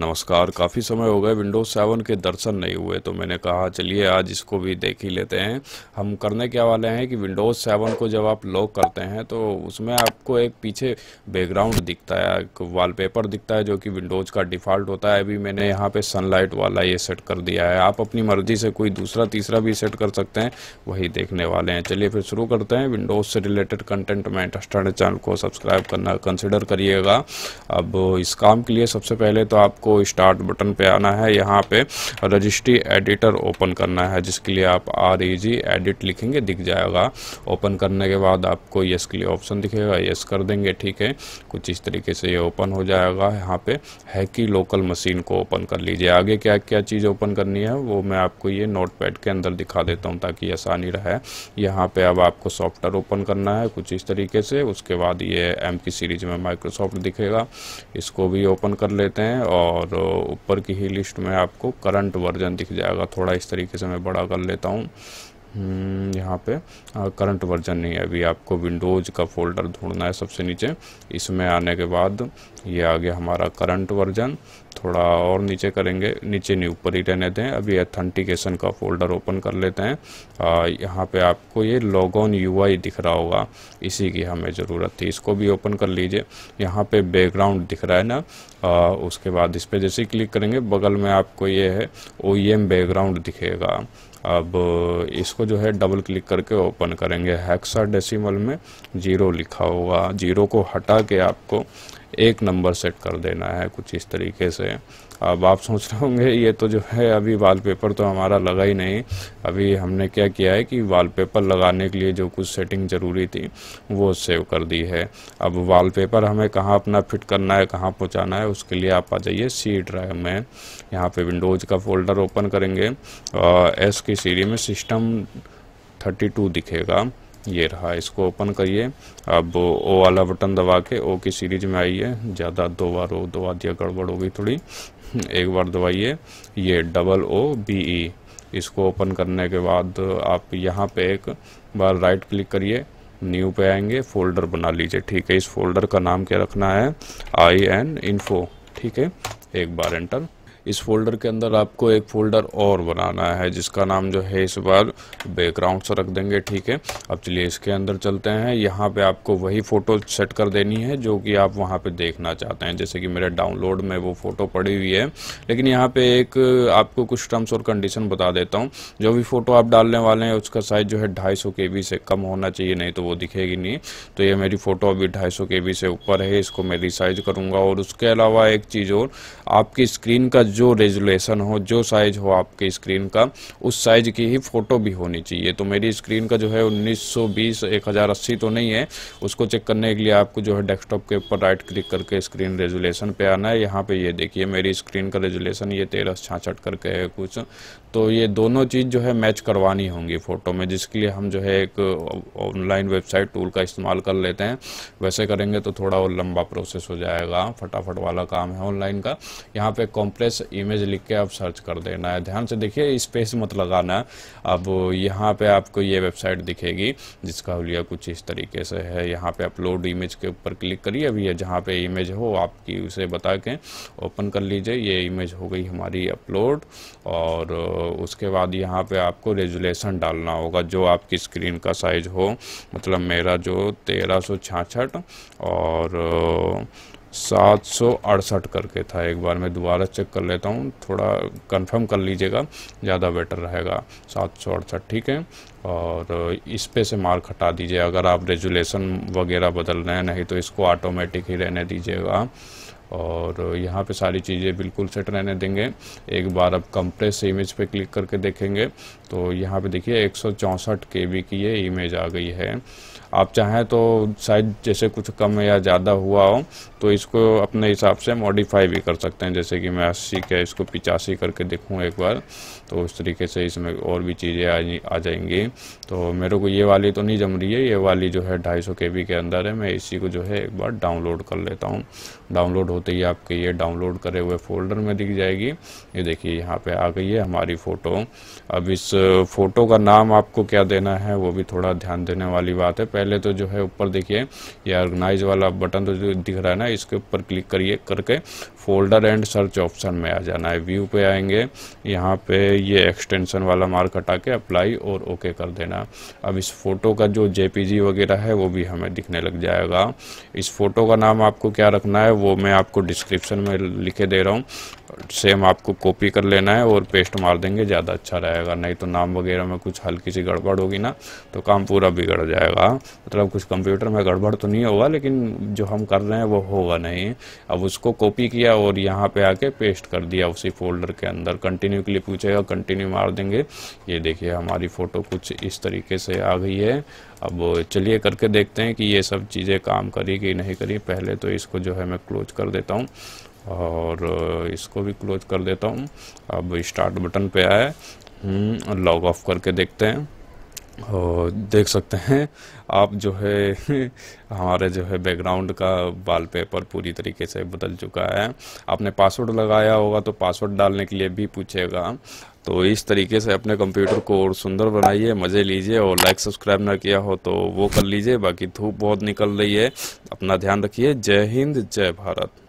नमस्कार काफ़ी समय हो गए विंडोज़ सेवन के दर्शन नहीं हुए तो मैंने कहा चलिए आज इसको भी देख ही लेते हैं हम करने क्या वाले हैं कि विंडोज़ सेवन को जब आप लॉक करते हैं तो उसमें आपको एक पीछे बैकग्राउंड दिखता है एक वॉलपेपर दिखता है जो कि विंडोज़ का डिफ़ॉल्ट होता है अभी मैंने यहाँ पर सनलाइट वाला ये सेट कर दिया है आप अपनी मर्ज़ी से कोई दूसरा तीसरा भी सेट कर सकते हैं वही देखने वाले हैं चलिए फिर शुरू करते हैं विंडोज़ से रिलेटेड कंटेंट में इंटरेस्टेड चैनल को सब्सक्राइब करना कंसिडर करिएगा अब इस काम के लिए सबसे पहले तो आपको आपको स्टार्ट बटन पे आना है यहाँ पे रजिस्ट्री एडिटर ओपन करना है जिसके लिए आप आर ई जी एडिट लिखेंगे दिख जाएगा ओपन करने के बाद आपको यस के लिए ऑप्शन दिखेगा यस कर देंगे ठीक है कुछ इस तरीके से ये ओपन हो जाएगा यहाँ पे है कि लोकल मशीन को ओपन कर लीजिए आगे क्या क्या चीज़ ओपन करनी है वो मैं आपको ये पैड के अंदर दिखा देता हूँ ताकि आसानी रहे यहाँ पे अब आपको सॉफ्टवेयर ओपन करना है कुछ इस तरीके से उसके बाद ये एम की सीरीज में माइक्रोसॉफ्ट दिखेगा इसको भी ओपन कर लेते हैं और और ऊपर की ही लिस्ट में आपको करंट वर्जन दिख जाएगा थोड़ा इस तरीके से मैं बड़ा कर लेता हूँ हम्म, यहाँ पे करंट वर्जन नहीं है अभी आपको विंडोज़ का फोल्डर ढूंढना है सबसे नीचे इसमें आने के बाद ये आ गया हमारा करंट वर्जन थोड़ा और नीचे करेंगे नीचे नहीं ऊपर ही रहने दें अभी अथेंटिकेशन का फोल्डर ओपन कर लेते हैं आ, यहाँ पे आपको ये लॉग ऑन यू दिख रहा होगा इसी की हमें ज़रूरत थी इसको भी ओपन कर लीजिए यहाँ पे बैकग्राउंड दिख रहा है ना आ, उसके बाद इस पर जैसे क्लिक करेंगे बगल में आपको ये है ओ बैकग्राउंड e दिखेगा अब इसको जो है डबल क्लिक करके ओपन करेंगे हेक्सा डेसिमल में जीरो लिखा होगा जीरो को हटा के आपको एक नंबर सेट कर देना है कुछ इस तरीके से अब आप सोच रहे होंगे ये तो जो है अभी वॉलपेपर तो हमारा लगा ही नहीं अभी हमने क्या किया है कि वॉलपेपर लगाने के लिए जो कुछ सेटिंग ज़रूरी थी वो सेव कर दी है अब वॉलपेपर हमें कहाँ अपना फिट करना है कहाँ पहुँचाना है उसके लिए आप आ जाइए सी ड्राइव में यहाँ पे विंडोज़ का फोल्डर ओपन करेंगे एस की सीरी में सिस्टम थर्टी दिखेगा ये रहा इसको ओपन करिए अब ओ वाला बटन दबा के ओ की सीरीज में आइए ज़्यादा दो बार ओ दबा दिया गड़बड़ हो गई थोड़ी एक बार दबाइए ये डबल ओ बी ई इसको ओपन करने के बाद आप यहाँ पे एक बार राइट क्लिक करिए न्यू पे आएंगे फोल्डर बना लीजिए ठीक है इस फोल्डर का नाम क्या रखना है आई एन इन्फो ठीक है एक बार एंटर इस फोल्डर के अंदर आपको एक फोल्डर और बनाना है जिसका नाम जो है इस बार बैकग्राउंड से रख देंगे ठीक है अब चलिए इसके अंदर चलते हैं यहाँ पे आपको वही फ़ोटो सेट कर देनी है जो कि आप वहाँ पे देखना चाहते हैं जैसे कि मेरे डाउनलोड में वो फ़ोटो पड़ी हुई है लेकिन यहाँ पे एक आपको कुछ टर्म्स और कंडीशन बता देता हूँ जो भी फ़ोटो आप डालने वाले हैं उसका साइज़ जो है ढाई सौ से कम होना चाहिए नहीं तो वो दिखेगी नहीं तो ये मेरी फ़ोटो अभी ढाई सौ से ऊपर है इसको मैं रिसाइज करूँगा और उसके अलावा एक चीज़ और आपकी स्क्रीन का जो रेजुलेशन हो जो साइज़ हो आपके स्क्रीन का उस साइज़ की ही फ़ोटो भी होनी चाहिए तो मेरी स्क्रीन का जो है उन्नीस सौ बीस एक हज़ार अस्सी तो नहीं है उसको चेक करने के लिए आपको जो है डेस्कटॉप के ऊपर राइट क्लिक करके स्क्रीन रेजुलेशन पे आना है यहाँ पे ये देखिए मेरी स्क्रीन का रेजुलेशन ये तेरह छाछठ करके है कुछ तो ये दोनों चीज़ जो है मैच करवानी होंगी फ़ोटो में जिसके लिए हम जो है एक ऑनलाइन वेबसाइट टूल का इस्तेमाल कर लेते हैं वैसे करेंगे तो थोड़ा और लंबा प्रोसेस हो जाएगा फटाफट वाला काम है ऑनलाइन का यहाँ पे कॉम्प्रेस स्पेस इमेज लिख के आप सर्च कर देना है ध्यान से देखिए स्पेस मत लगाना अब यहाँ पे आपको ये वेबसाइट दिखेगी जिसका हुलिया कुछ इस तरीके से है यहाँ पे अपलोड इमेज के ऊपर क्लिक करिए अभी ये जहाँ पे इमेज हो आपकी उसे बता के ओपन कर लीजिए ये इमेज हो गई हमारी अपलोड और उसके बाद यहाँ पर आपको रेजुलेशन डालना होगा जो आपकी स्क्रीन का साइज हो मतलब मेरा जो तेरह और सात सौ अड़सठ करके था एक बार मैं दोबारा चेक कर लेता हूँ थोड़ा कंफर्म कर लीजिएगा ज़्यादा बेटर रहेगा सात सौ अड़सठ ठीक है और इस पे से मार्क हटा दीजिए अगर आप रेजुलेशन वगैरह बदल रहे हैं नहीं तो इसको ऑटोमेटिक ही रहने दीजिएगा और यहाँ पे सारी चीज़ें बिल्कुल सेट रहने देंगे एक बार अब कंप्रेस इमेज पे क्लिक करके देखेंगे तो यहाँ पे देखिए एक सौ की ये इमेज आ गई है आप चाहें तो साइज जैसे कुछ कम या ज़्यादा हुआ हो तो इसको अपने हिसाब से मॉडिफाई भी कर सकते हैं जैसे कि मैं अस्सी के इसको पिचासी करके देखूँ एक बार तो उस तरीके से इसमें और भी चीज़ें आ, आ जाएंगी तो मेरे को ये वाली तो नहीं जम रही है ये वाली जो है ढाई सौ के बी के अंदर है मैं इसी को जो है एक बार डाउनलोड कर लेता हूँ डाउनलोड होते ही आपके ये डाउनलोड करे हुए फोल्डर में दिख जाएगी ये देखिए यहाँ पे आ गई है हमारी फ़ोटो अब इस फ़ोटो का नाम आपको क्या देना है वो भी थोड़ा ध्यान देने वाली बात है पहले तो जो है ऊपर देखिए ये ऑर्गेनाइज वाला बटन तो दिख रहा है ना इसके ऊपर क्लिक करिए करके फोल्डर एंड सर्च ऑप्शन में आ जाना है व्यू पे आएंगे यहाँ पे ये एक्सटेंशन वाला मार्क हटा के अप्लाई और ओके कर देना अब इस फोटो का जो जेपीजी वगैरह है वो भी हमें दिखने लग जाएगा इस फोटो का नाम आपको क्या रखना है वो मैं आपको डिस्क्रिप्शन में लिखे दे रहा हूँ सेम आपको कॉपी कर लेना है और पेस्ट मार देंगे ज़्यादा अच्छा रहेगा नहीं तो नाम वगैरह में कुछ हल्की सी गड़बड़ होगी ना तो काम पूरा बिगड़ जाएगा मतलब कुछ कंप्यूटर में गड़बड़ तो नहीं होगा लेकिन जो हम कर रहे हैं वो होगा नहीं अब उसको कॉपी किया और यहाँ पे आके पेस्ट कर दिया उसी फोल्डर के अंदर कंटिन्यू के लिए पूछेगा कंटिन्यू मार देंगे ये देखिए हमारी फ़ोटो कुछ इस तरीके से आ गई है अब चलिए करके देखते हैं कि ये सब चीज़ें काम करी कि नहीं करी पहले तो इसको जो है मैं क्लोज कर देता हूँ और इसको भी क्लोज कर देता हूँ अब स्टार्ट बटन पे आए लॉग ऑफ करके देखते हैं और देख सकते हैं आप जो है हमारे जो है बैकग्राउंड का वॉलपेपर पूरी तरीके से बदल चुका है आपने पासवर्ड लगाया होगा तो पासवर्ड डालने के लिए भी पूछेगा तो इस तरीके से अपने कंप्यूटर को और सुंदर बनाइए मज़े लीजिए और लाइक सब्सक्राइब ना किया हो तो वो कर लीजिए बाकी धूप बहुत निकल रही है अपना ध्यान रखिए जय हिंद जय भारत